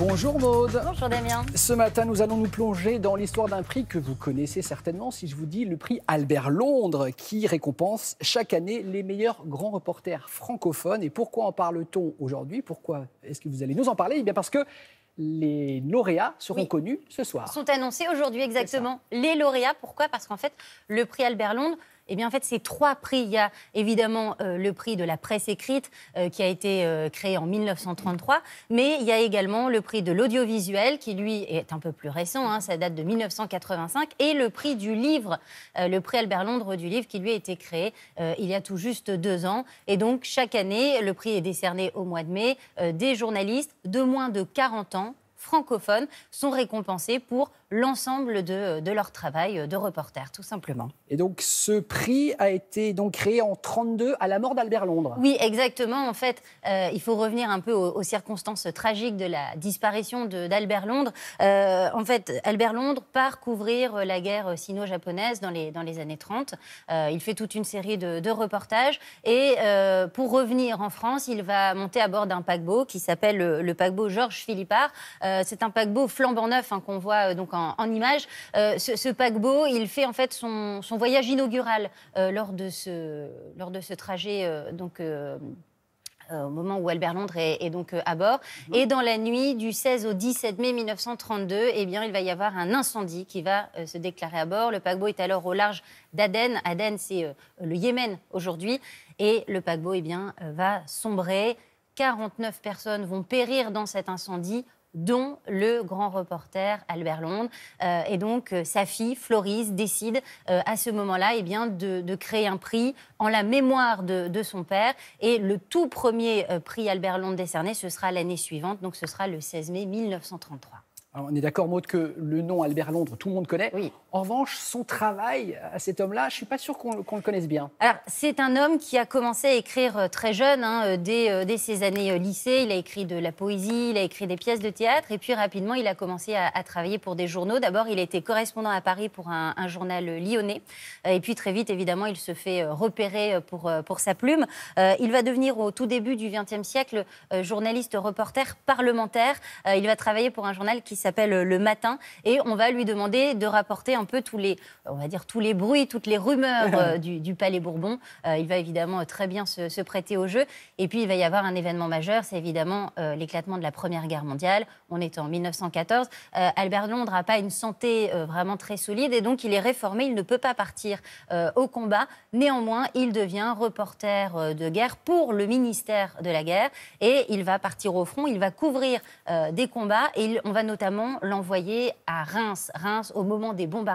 Bonjour Maude. Bonjour Damien. Ce matin, nous allons nous plonger dans l'histoire d'un prix que vous connaissez certainement si je vous dis le prix Albert Londres qui récompense chaque année les meilleurs grands reporters francophones. Et pourquoi en parle-t-on aujourd'hui Pourquoi est-ce que vous allez nous en parler Eh bien parce que les lauréats seront connus ce soir. sont annoncés aujourd'hui exactement les lauréats. Pourquoi Parce qu'en fait, le prix Albert Londres eh bien, en fait, ces trois prix, il y a évidemment euh, le prix de la presse écrite euh, qui a été euh, créé en 1933, mais il y a également le prix de l'audiovisuel qui, lui, est un peu plus récent, hein, ça date de 1985, et le prix du livre, le prix Albert Londres du livre qui, lui, a été créé il y a tout juste deux ans. Et donc, chaque année, le prix est décerné au mois de mai des journalistes de moins de 40 ans francophones sont récompensés pour l'ensemble de, de, leur travail de reporter, tout simplement. Et donc ce prix a été donc créé en 1932 à la mort d'Albert Londres. Oui, exactement. En fait, euh, il faut revenir un peu aux, circonstances tragiques de la disparition d'Albert Londres. Euh, en fait, Albert Londres part couvrir la guerre sino-japonaise dans les, dans les années 30. Euh, il fait toute une série de, reportages et pour revenir en France, il va monter à bord d'un paquebot qui s'appelle le, le, paquebot Georges Philippard euh, c'est un paquebot flambant neuf hein, qu'on voit euh, donc en, image. Euh, ce, paquebot, il fait en fait son, voyage inaugural lors, de ce, lors de ce trajet donc au moment où Albert Londres est, donc à bord. Mhm. Et dans la nuit du 16 au 17 mai 1932, eh bien, il va y avoir un incendie qui va se déclarer à bord. Le paquebot est alors au large d'Aden. Aden, c'est le Yémen aujourd'hui. Et le paquebot eh bien, va sombrer. 49 personnes vont périr dans cet incendie dont le grand reporter Albert Londres. Euh, et donc, euh, sa fille, Florise décide euh, à ce moment-là eh de, créer un prix en la mémoire de, son père. Et le tout premier prix Albert Londres décerné, ce sera l'année suivante, donc ce sera le 16 mai 1933. on est d'accord, Maud, que le nom Albert Londres, tout le monde connaît. Oui. En revanche, son travail à cet homme-là, je ne suis pas sûr qu'on le connaisse bien. Alors, c'est un homme qui a commencé à écrire euh, très jeune, hein, euh, euh, dès, ses années lycée. Il a écrit de la poésie, il a écrit des pièces de théâtre, et puis rapidement, il a commencé à, travailler pour des journaux. D'abord, il était correspondant à Paris pour un, journal lyonnais, et puis très vite, évidemment, il se fait repérer pour, sa plume. il va devenir, au tout début du XXe siècle, journaliste, reporter, parlementaire. il va travailler pour un journal qui s'appelle Le Matin, et on va lui demander de rapporter un peu tous les, on va dire, tous les bruits, toutes les rumeurs euh, du, Palais Bourbon. Euh, il va évidemment euh, très bien se, prêter au jeu. Et puis, il va y avoir un événement majeur, c'est évidemment l'éclatement de la Première Guerre mondiale. On est en 1914. Albert Londres n'a pas une santé vraiment très solide et donc il est réformé. Il ne peut pas partir au combat. Néanmoins, il devient reporter de guerre pour le ministère de la guerre et il va partir au front. Il va couvrir des combats et on va notamment l'envoyer à Reims. Reims, au moment des bombardements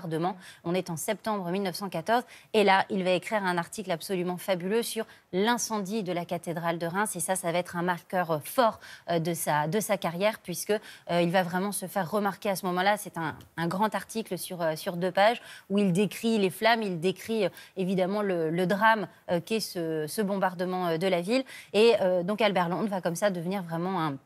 on est en septembre 1914 et là, il va écrire un article absolument fabuleux sur l'incendie de la cathédrale de Reims et ça, ça va être un marqueur euh, fort euh, de sa, de sa carrière puisque euh, il va vraiment se faire remarquer à ce moment-là. C'est un, grand article sur, sur deux pages où il décrit les flammes, il décrit évidemment le, drame qu'est ce, ce, bombardement de la ville et donc Albert Londres va comme ça devenir vraiment un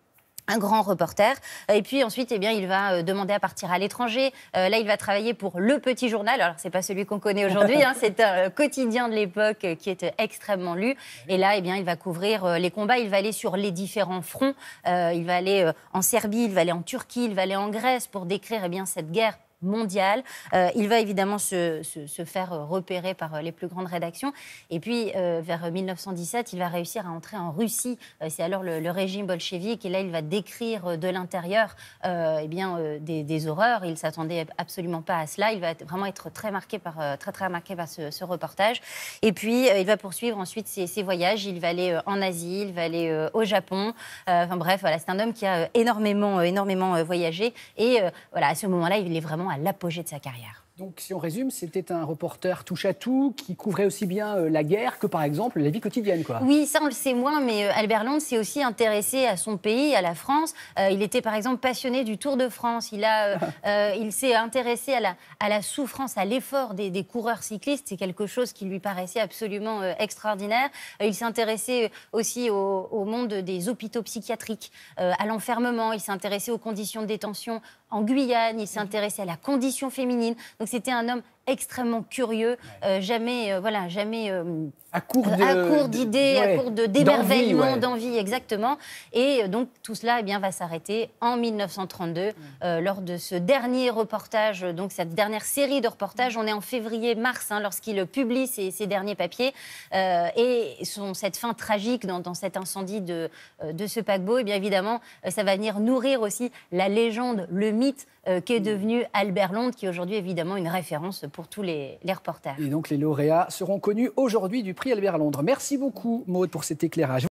un grand reporter. Et puis ensuite, eh bien, il va euh, demander à partir à l'étranger. Euh, là, il va travailler pour Le Petit Journal. Alors, n'est pas celui qu'on connaît aujourd'hui. Hein, c'est un euh, quotidien de l'époque qui est extrêmement lu. Et là, eh bien, il va couvrir les combats. Il va aller sur les différents fronts. il va aller en Serbie, il va aller en Turquie, il va aller en Grèce pour décrire eh bien, cette guerre mondial. Euh, il va évidemment se, se, faire euh, repérer par euh, les plus grandes rédactions. Et puis, vers 1917, il va réussir à entrer en Russie. c'est alors le, régime bolchevique. Et là, il va décrire de l'intérieur eh bien, des, horreurs. Il ne s'attendait absolument pas à cela. Il va vraiment être très marqué par, très, très marqué par ce, reportage. Et puis, il va poursuivre ensuite ses, ses, voyages. Il va aller en Asie, il va aller au Japon. enfin bref, voilà, c'est un homme qui a énormément, énormément voyagé. Et voilà, à ce moment-là, il est vraiment à l'apogée de sa carrière. Donc, si on résume, c'était un reporter touche à tout qui couvrait aussi bien euh, la guerre que, par exemple, la vie quotidienne. Quoi. Oui, ça, on le sait moins, mais euh, Albert Londres s'est aussi intéressé à son pays, à la France. Euh, il était, par exemple, passionné du Tour de France. Il, a, il s'est intéressé à la, à la souffrance, à l'effort des, coureurs cyclistes. C'est quelque chose qui lui paraissait absolument extraordinaire. il s'est intéressé aussi au, au, monde des hôpitaux psychiatriques, à l'enfermement. Il s'est intéressé aux conditions de détention en Guyane, il s'intéressait à la condition féminine. Donc c'était un homme extrêmement curieux, euh, jamais, euh, voilà, jamais euh, à court d'idées, à court d'émerveillement, d'envie, exactement. Et donc tout cela eh bien, va s'arrêter en 1932 lors de ce dernier reportage, donc cette dernière série de reportages. On est en février-mars hein, lorsqu'il publie ses, derniers papiers. et son, cette fin tragique dans, cet incendie de, de ce paquebot, eh bien évidemment, ça va venir nourrir aussi la légende, le mythe qui qu'est mmh. devenu Albert Londres, qui est aujourd'hui évidemment une référence pour pour tous les, les, reporters. Et donc les lauréats seront connus aujourd'hui du prix Albert Londres. Merci beaucoup Maud pour cet éclairage.